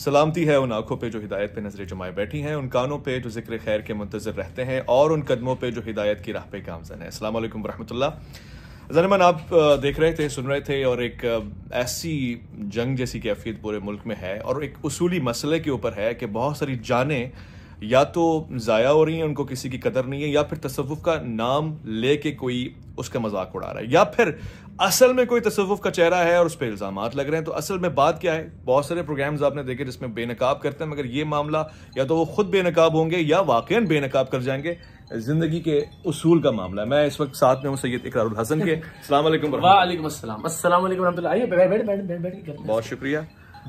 सलामती है उन आंखों पे जो हिदायत पे नजरें जमाए बैठी हैं उन कानों पे जो जिक्र खैर के मंतजर रहते हैं और उन कदमों पे जो हिदायत की राह पे कामजन है अस्सलाम वालेकुम वरहमतुल्लाह जनमन आप देख रहे थे सुन रहे थे और एक ऐसी जंग जैसी कैफियत पूरे मुल्क में है और एक उसूली मसले के ऊपर है कि बहुत सारी जानें या तो ज़ाया हो रही हैं उनको किसी की कदर नहीं है या फिर तसवुफ़ का नाम ले के कोई उसका मजाक उड़ा रहा है या फिर असल में कोई तसवुफ का चेहरा है और उस पर इल्ज़ाम लग रहे हैं तो असल में बात क्या है बहुत सारे प्रोग्राम्स आपने देखे जिसमें बेनकाब करते हैं मगर ये मामला या तो वो खुद बेनकाब होंगे या वाकई बेनकाब कर जाएंगे जिंदगी के उसूल का मामला है मैं इस वक्त साथ में हूँ सैयद इकर हसन के सलाम वाले बहुत शुक्रिया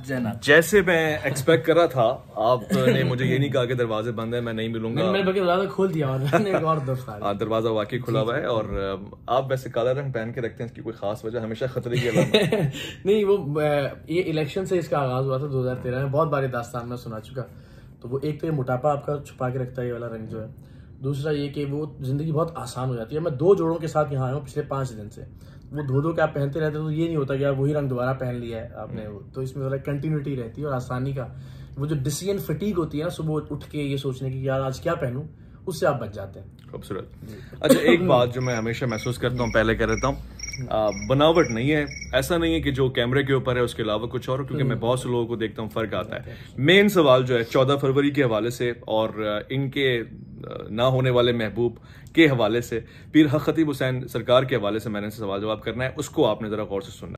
जैसे मैं एक्सपेक्ट कर रहा था आपने मुझे ये नहीं कहा कि दरवाजे बंद है मैं नहीं मिलूंगा मैंने बल्कि दरवाजा खोल दिया और मैंने एक और दोस्त हाँ, दरवाजा वाकई खुला हुआ है और आप वैसे काला रंग पहन के रखते हैं इसकी कोई खास वजह हमेशा खतरे की नहीं वो ये इलेक्शन से इसका आगाज हुआ था 2013 में बहुत बारी दास्तान में सुना चुका तो वो एक तो ये मोटापा आपका छुपा के रखता है ये वाला रंग जो है दूसरा ये कि वो ज़िंदगी बहुत आसान हो जाती है मैं दो जोड़ों के साथ यहाँ आया हूँ पिछले पांच दिन से वो धो धो के आप पहनते रहते हो तो ये नहीं होता कि यार वही रंग दोबारा पहन लिया है आपने हम्म। तो इसमें थोड़ा कंटिन्यूटी रहती है और आसानी का वो जो डिसीजन फटीक होती है ना सुबह उठ के ये सोचने की यार आज क्या पहनूं उससे आप बच जाते हैं खूबसूरत अच्छा एक बात जो मैं हमेशा महसूस करता हूँ पहले कह रहता हूँ बनावट नहीं है ऐसा नहीं है कि जो कैमरे के ऊपर है उसके अलावा कुछ और क्योंकि मैं हम्म। बहुत से लोगों को देखता हूँ फर्क आता है मेन अच्छा। सवाल जो है चौदह फरवरी के हवाले से और इनके ना होने वाले महबूब के हवाले से पीर हक खतीब हुसैन सरकार के हवाले से मैंने सवाल जवाब करना है उसको आपने ज़रा गौर से सुनना